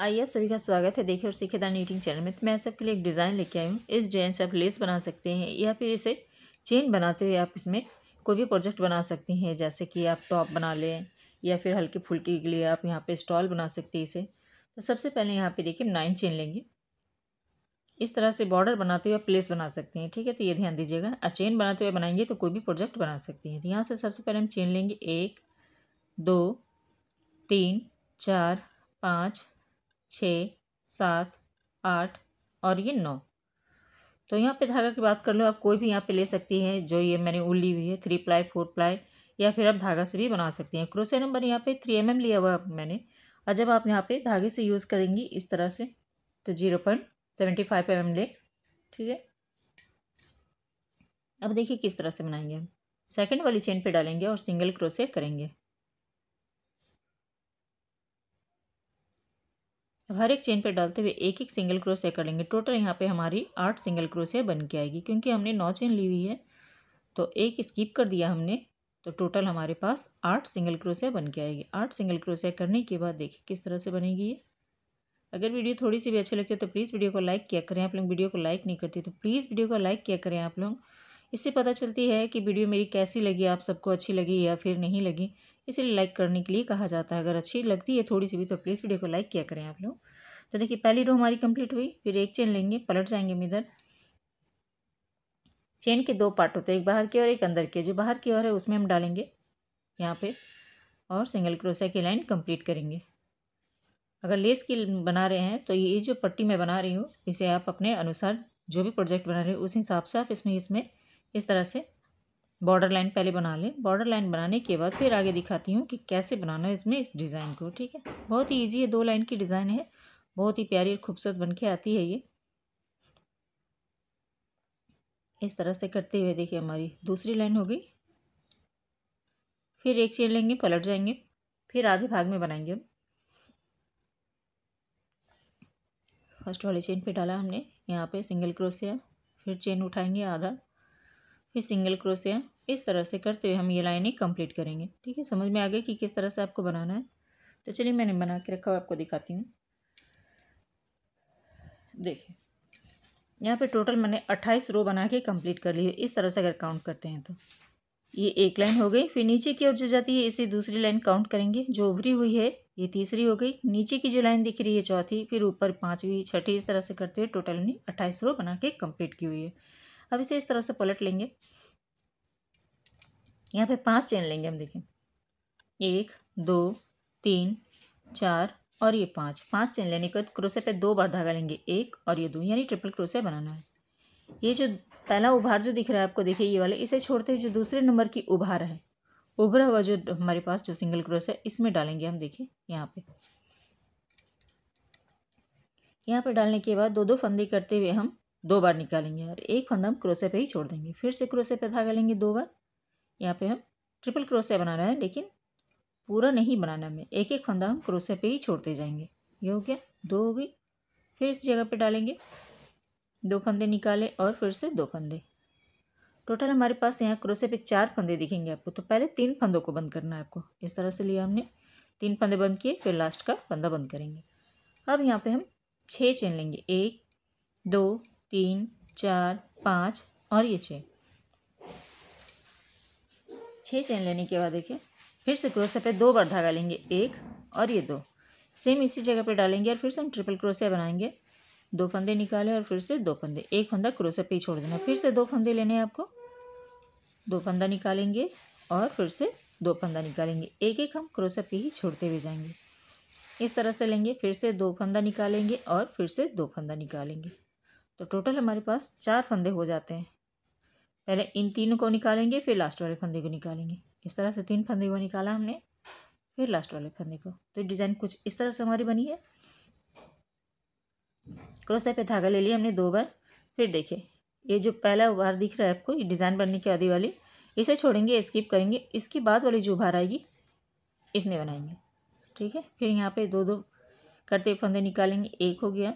आइए आप सभी का स्वागत है देखिए और सीखे नीटिंग चैनल में तो मैं सबके लिए एक डिज़ाइन लेके आई हूँ इस डिज़ाइन से आप लेस बना सकते हैं या फिर इसे चेन बनाते हुए आप इसमें कोई भी प्रोजेक्ट बना सकते हैं जैसे कि आप टॉप बना लें या फिर हल्के फुल्के के लिए आप यहाँ पर स्टॉल बना सकते हैं इसे तो सबसे पहले यहाँ पर देखिए नाइन चेन लेंगे इस तरह से बॉर्डर बनाते हुए आप प्लेस बना सकते हैं ठीक है तो ये ध्यान दीजिएगा और चेन बनाते हुए बनाएंगे तो कोई भी प्रोजेक्ट बना सकते हैं तो यहाँ से सबसे पहले हम चेन लेंगे एक दो तीन चार पाँच छः सात आठ और ये नौ तो यहाँ पे धागा की बात कर लो आप कोई भी यहाँ पे ले सकती हैं जो ये मैंने उल ली हुई है थ्री प्लाई फोर प्लाई या फिर आप धागा से भी बना सकती हैं क्रोसे नंबर यहाँ पे थ्री एम एम लिया हुआ मैंने और जब आप यहाँ पे धागे से यूज़ करेंगी इस तरह से तो zero point seventy five M M ले ठीक है अब देखिए किस तरह से बनाएंगे हम सेकेंड वाली चेन पर डालेंगे और सिंगल क्रोसे करेंगे हर एक चेन पर डालते हुए एक एक सिंगल क्रोशिया कर लेंगे टोटल यहाँ पे हमारी आठ सिंगल क्रोशिया बन के आएगी क्योंकि हमने नौ चेन ली हुई है तो एक स्किप कर दिया हमने तो टोटल हमारे पास आठ सिंगल क्रोशिया बन के आएगी आठ सिंगल क्रोशिया करने के बाद देखिए किस तरह से बनेगी ये अगर वीडियो थोड़ी सी भी अच्छी लगती है तो प्लीज़ वीडियो को लाइक किया करें आप लोग वीडियो को लाइक नहीं करती तो प्लीज़ वीडियो को लाइक किया करें आप लोग इससे पता चलती है कि वीडियो मेरी कैसी लगी आप सबको अच्छी लगी या फिर नहीं लगी इसीलिए लाइक करने के लिए कहा जाता है अगर अच्छी लगती है थोड़ी सी भी तो प्लीज़ वीडियो को लाइक किया करें आप लोग तो देखिए पहली रो हमारी कंप्लीट हुई फिर एक चेन लेंगे पलट जाएंगे हम इधर चेन के दो पार्ट होते हैं एक बाहर के और एक अंदर के जो बाहर की ओर है उसमें हम डालेंगे यहाँ पर और सिंगल क्रोशिया की लाइन कम्प्लीट करेंगे अगर लेस की बना रहे हैं तो ये जो पट्टी मैं बना रही हूँ इसे आप अपने अनुसार जो भी प्रोजेक्ट बना रहे हो उस हिसाब से आप इसमें इसमें इस तरह से बॉर्डर लाइन पहले बना लें बॉर्डर लाइन बनाने के बाद फिर आगे दिखाती हूँ कि कैसे बनाना है इसमें इस डिज़ाइन को ठीक है बहुत ही ईजी है दो लाइन की डिज़ाइन है बहुत ही प्यारी और खूबसूरत बन के आती है ये इस तरह से करते हुए देखिए हमारी दूसरी लाइन हो गई फिर एक चेन लेंगे पलट जाएंगे फिर आधे भाग में बनाएंगे हम फर्स्ट वाले चेन पे डाला हमने यहाँ पे सिंगल क्रोशिया फिर चेन उठाएंगे आधा फिर सिंगल क्रोसिया इस तरह से करते हुए हम ये लाइनें कंप्लीट करेंगे ठीक है समझ में आ गया कि किस तरह से आपको बनाना है तो चलिए मैंने बना के रखा हुआ आपको दिखाती हूँ देखिए यहाँ पे टोटल मैंने अट्ठाईस रो बना के कंप्लीट कर ली है इस तरह से अगर काउंट करते हैं तो ये एक लाइन हो गई फिर नीचे की ओर जो जाती है इसे दूसरी लाइन काउंट करेंगे जो उभरी हुई है ये तीसरी हो गई नीचे की जो लाइन दिख रही है चौथी फिर ऊपर पाँचवीं छठी इस तरह से करते हुए टोटल ने अट्ठाईस रो बना के कम्प्लीट की हुई है अब इसे इस तरह से पलट लेंगे यहाँ पे पांच चेन लेंगे हम देखें एक दो तीन चार और ये पांच पांच चेन लेने के बाद क्रोसे पे दो बार धागा लेंगे एक और ये दो यानी ट्रिपल क्रोसे बनाना है ये जो पहला उभार जो दिख रहा है आपको देखिए ये वाले इसे छोड़ते हुए जो दूसरे नंबर की उभार है उभरा हुआ जो हमारे पास जो सिंगल क्रोस है इसमें डालेंगे हम देखिए यहाँ पे यहाँ पर डालने के बाद दो दो फंदे करते हुए हम दो बार निकालेंगे और एक फंदा हम क्रोसे पे ही छोड़ देंगे फिर से क्रोसे पे धागा लेंगे दो बार यहाँ पे हम ट्रिपल क्रोसे बनाना है लेकिन पूरा नहीं बनाना हमें एक एक फंदा हम क्रोसे पे ही छोड़ते जाएंगे ये हो गया दो हो गई फिर इस जगह पे डालेंगे दो फंदे निकाले और फिर से दो फंदे टोटल हमारे पास यहाँ क्रोसे पे चार फंदे दिखेंगे आपको तो पहले तीन फंदों को बंद करना है आपको इस तरह से लिया हमने तीन फंदे बंद किए फिर लास्ट का फंदा बंद करेंगे अब यहाँ पे हम छः चेन लेंगे एक दो तीन चार पाँच और ये छः छः चैन लेने के बाद देखिए फिर से क्रोसिया पे दो बार धागा लेंगे एक और ये दो सेम इसी जगह पे डालेंगे और फिर से हम ट्रिपल क्रोसे बनाएंगे दो फंदे निकाले और फिर से दो फंदे एक फंदा क्रोसिया पे ही छोड़ देना फिर से दो फंदे लेने हैं आपको दो फंदा निकालेंगे और फिर से दो फंदा निकालेंगे एक एक हम क्रोसिया पे ही छोड़ते हुए जाएंगे इस तरह से लेंगे फिर से दो फंदा निकालेंगे और फिर से दो फंदा निकालेंगे तो टोटल हमारे पास चार फंदे हो जाते हैं पहले इन तीनों को निकालेंगे फिर लास्ट वाले फंदे को निकालेंगे इस तरह से तीन फंदे को निकाला हमने फिर लास्ट वाले फंदे को तो डिज़ाइन कुछ इस तरह से हमारी बनी है क्रोसे पे धागा ले लिया हमने दो बार फिर देखे ये जो पहला बार दिख रहा है आपको ये डिज़ाइन बनने की आधी वाली इसे छोड़ेंगे स्किप करेंगे इसके बाद वाली जो उभार आएगी इसमें बनाएंगे ठीक है फिर यहाँ पर दो दो करते फंदे निकालेंगे एक हो गया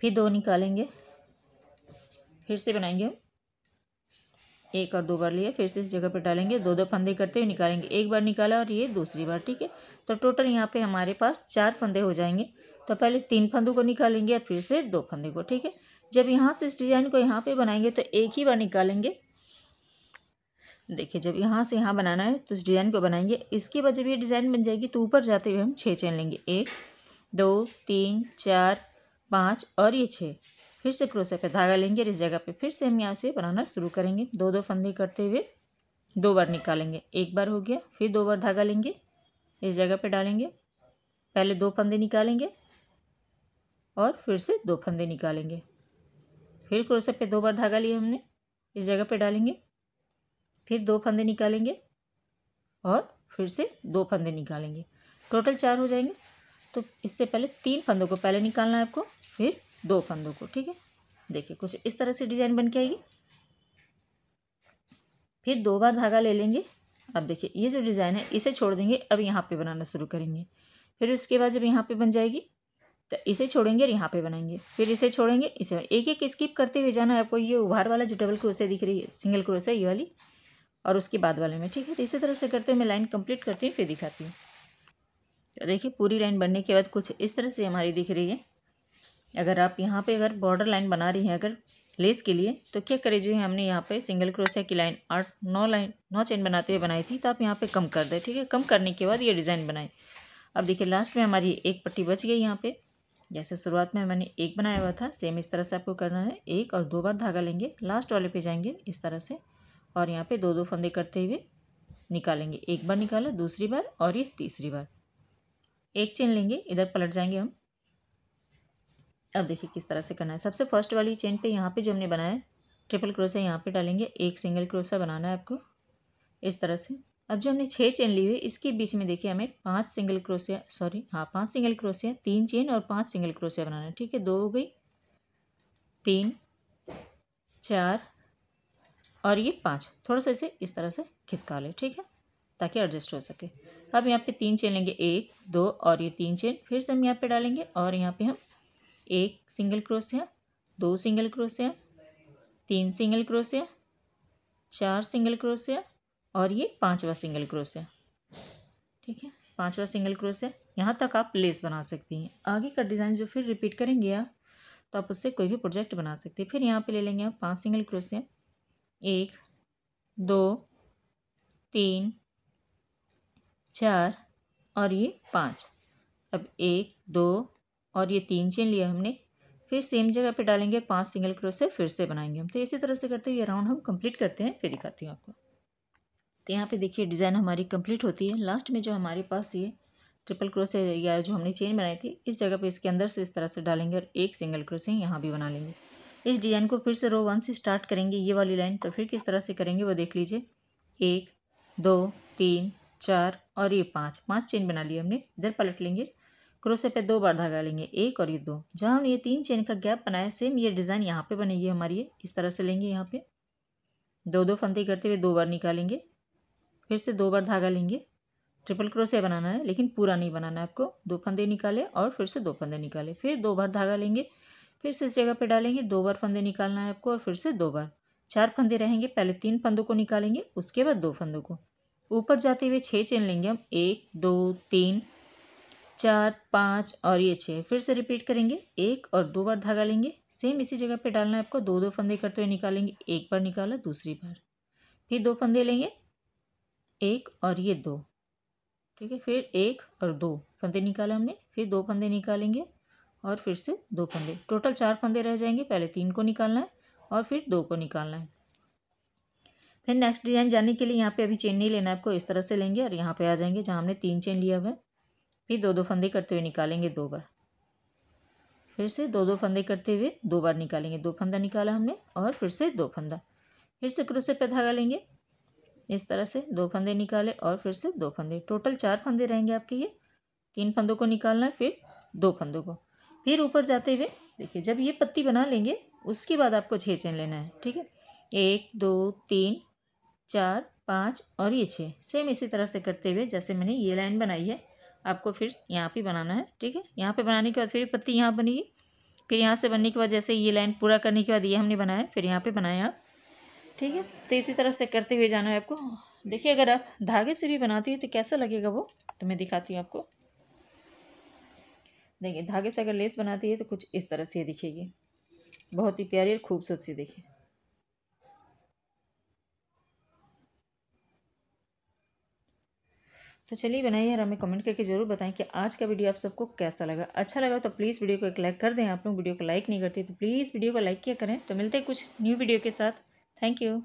फिर दो निकालेंगे फिर से बनाएंगे एक और दो बार लिए फिर से इस जगह पर डालेंगे दो दो फंदे करते हुए निकालेंगे एक बार निकाला और ये दूसरी बार ठीक है तो टोटल यहाँ पे हमारे पास चार फंदे हो जाएंगे तो पहले तीन फंदों को निकालेंगे और फिर से दो फंदे को ठीक है जब यहाँ से इस डिज़ाइन को यहाँ पे बनाएंगे तो एक ही बार निकालेंगे देखिए जब यहाँ से यहाँ बनाना है तो इस डिज़ाइन को बनाएंगे इसके बाद जब ये डिज़ाइन बन जाएगी तो ऊपर जाते हुए हम छः चैन लेंगे एक दो तीन चार पाँच और ये छः फिर से क्रोशे पे धागा लेंगे और इस जगह पे फिर से हम यहाँ से बनाना शुरू करेंगे दो दो फंदे करते हुए दो बार निकालेंगे एक बार हो गया फिर दो बार धागा लेंगे इस जगह पे डालेंगे पहले दो फंदे निकालेंगे और फिर से दो फंदे निकालेंगे फिर क्रोशे पे दो बार धागा लिए हमने इस जगह पे डालेंगे फिर दो फंदे निकालेंगे और फिर से दो फंदे निकालेंगे टोटल चार हो जाएंगे तो इससे पहले तीन फंदों को पहले निकालना है आपको फिर दो फंदों को ठीक है देखिए कुछ इस तरह से डिज़ाइन बन के आएगी फिर दो बार धागा ले लेंगे अब देखिए ये जो डिज़ाइन है इसे छोड़ देंगे अब यहाँ पे बनाना शुरू करेंगे फिर उसके बाद जब यहाँ पे बन जाएगी तो इसे छोड़ेंगे और यहाँ पे बनाएंगे फिर इसे छोड़ेंगे इसे एक एक स्किप करते हुए जाना है आपको ये उभार वाला जो डबल क्रोसे दिख रही है सिंगल क्रोसे ये वाली और उसके बाद वाले में ठीक है तो इसी तरह से करते हुए मैं लाइन कंप्लीट करती हूँ फिर दिखाती हूँ तो देखिए पूरी लाइन बनने के बाद कुछ इस तरह से हमारी दिख रही है अगर आप यहाँ पे अगर बॉर्डर लाइन बना रही हैं अगर लेस के लिए तो क्या करें हमने यहाँ पे सिंगल क्रोशिया की लाइन आठ नौ लाइन नौ चेन बनाते हुए बनाई थी तो आप यहाँ पे कम कर दें ठीक है कम करने के बाद ये डिज़ाइन बनाएं अब देखिए लास्ट में हमारी एक पट्टी बच गई यहाँ पे जैसे शुरुआत में मैंने एक बनाया हुआ था सेम इस तरह से आपको करना है एक और दो बार धागा लेंगे लास्ट वाले पे जाएंगे इस तरह से और यहाँ पर दो दो फंदे करते हुए निकालेंगे एक बार निकाला दूसरी बार और ये तीसरी बार एक चेन लेंगे इधर पलट जाएंगे हम अब देखिए किस तरह से करना है सबसे फर्स्ट वाली चेन पे यहाँ पे जो हमने बनाया ट्रिपल क्रोसा यहाँ पे डालेंगे एक सिंगल क्रोसा बनाना है आपको इस तरह से अब जो हमने छः चेन ली हुई इसके बीच में देखिए हमें पांच सिंगल क्रोसिया सॉरी हाँ पांच सिंगल क्रोसिया तीन चेन और पांच सिंगल क्रोसिया बनाना है ठीक है दो हो गई तीन चार और ये पाँच थोड़ा सा इसे इस तरह से खिसका लें ठीक है ताकि एडजस्ट हो सके अब यहाँ पे तीन चेन लेंगे एक दो और ये तीन चेन फिर से हम यहाँ पे डालेंगे और यहाँ पे हम एक सिंगल क्रोशिया दो सिंगल क्रोशिया तीन सिंगल क्रोशिया चार सिंगल क्रोशिया और ये पांचवा सिंगल क्रोशिया ठीक है पांचवा सिंगल क्रोशिया यहाँ तक आप लेस बना सकती हैं आगे का डिज़ाइन जो फिर रिपीट करेंगे आप तो आप उससे कोई भी प्रोजेक्ट बना सकते हैं फिर यहाँ पे ले लेंगे आप पांच सिंगल क्रोशिया एक दो तीन चार और ये पाँच अब एक दो और ये तीन चेन लिया हमने फिर सेम जगह पे डालेंगे पांच सिंगल क्रोशे फिर से बनाएंगे हम तो इसी तरह से करते हुए ये राउंड हम कंप्लीट करते हैं फिर दिखाती हूँ आपको तो यहाँ पे देखिए डिज़ाइन हमारी कंप्लीट होती है लास्ट में जो हमारे पास ये ट्रिपल क्रोशे या जो हमने चेन बनाई थी इस जगह पे इसके अंदर से इस तरह से डालेंगे और एक सिंगल क्रोशे यहाँ भी बना लेंगे इस डिज़ाइन को फिर से रो वन से स्टार्ट करेंगे ये वाली लाइन तो फिर किस तरह से करेंगे वो देख लीजिए एक दो तीन चार और ये पाँच पाँच चेन बना लिए हमने इधर पलट लेंगे क्रोसे पे दो बार धागा लेंगे एक और ये दो जहाँ हमने ये तीन चेन का गैप बनाया सेम ये डिज़ाइन यहाँ पे बनेगी हमारी ये इस तरह से लेंगे यहाँ पे दो दो फंदे करते हुए दो बार निकालेंगे फिर से दो बार धागा लेंगे ट्रिपल क्रोसे बनाना है लेकिन पूरा नहीं बनाना है आपको दो फंदे निकाले और फिर से दो फंदे निकाले फिर दो बार धागा लेंगे फिर से इस जगह पर डालेंगे दो बार फंदे निकालना है आपको और फिर से दो बार चार फंदे रहेंगे पहले तीन फंदों को निकालेंगे उसके बाद दो फंदों को ऊपर जाते हुए छः चेन लेंगे हम एक दो तीन चार पाँच और ये छः फिर से रिपीट करेंगे एक और दो बार धागा लेंगे सेम इसी जगह पे डालना है आपको दो दो फंदे करते हुए निकालेंगे एक बार निकाला दूसरी बार फिर दो फंदे लेंगे एक और ये दो ठीक है फिर एक और दो फंदे निकाला हमने फिर दो फंदे निकालेंगे और फिर से दो फंदे टोटल चार फंदे रह जाएंगे पहले तीन को निकालना है और फिर दो को निकालना है फिर नेक्स्ट डिजाइन जाने के लिए यहाँ पे अभी चेन नहीं लेना है आपको इस तरह से लेंगे और यहाँ पे आ जाएंगे जहाँ हमने तीन चेन लिया हुआ है फिर दो दो फंदे करते हुए निकालेंगे दो बार फिर से दो दो फंदे करते हुए दो बार निकालेंगे दो फंदा निकाला हमने और फिर से दो फंदा फिर से क्रोसे पे धागा लेंगे इस तरह से दो फंदे निकाले और फिर से दो फंदे टोटल चार फंदे रहेंगे आपके ये तीन फंदों को निकालना है फिर दो फंदों को फिर ऊपर जाते हुए देखिए जब ये पत्ती बना लेंगे उसके बाद आपको छः चेन लेना है ठीक है एक दो तीन चार पाँच और ये छः सेम इसी तरह से करते हुए जैसे मैंने ये लाइन बनाई है आपको फिर यहाँ पे बनाना है ठीक है यहाँ पे बनाने के बाद फिर पत्ती यहाँ बनेगी फिर यहाँ से बनने के बाद जैसे ये लाइन पूरा करने के बाद ये हमने बनाया फिर यहाँ पे बनाया आप ठीक है तो इसी तरह से करते हुए जाना है आपको देखिए अगर आप धागे से भी बनाती है तो कैसा लगेगा वो तो मैं दिखाती हूँ आपको देखिए धागे से अगर लेस बनाती है तो कुछ इस तरह से दिखेगी बहुत ही प्यारी और खूबसूरत सी देखिए तो चलिए बनाइए और हमें कमेंट करके ज़रूर बताएं कि आज का वीडियो आप सबको कैसा लगा अच्छा लगा तो प्लीज़ वीडियो को एक लाइक कर दें आप लोग वीडियो को लाइक नहीं करते तो प्लीज़ वीडियो को लाइक किया करें तो मिलते हैं कुछ न्यू वीडियो के साथ थैंक यू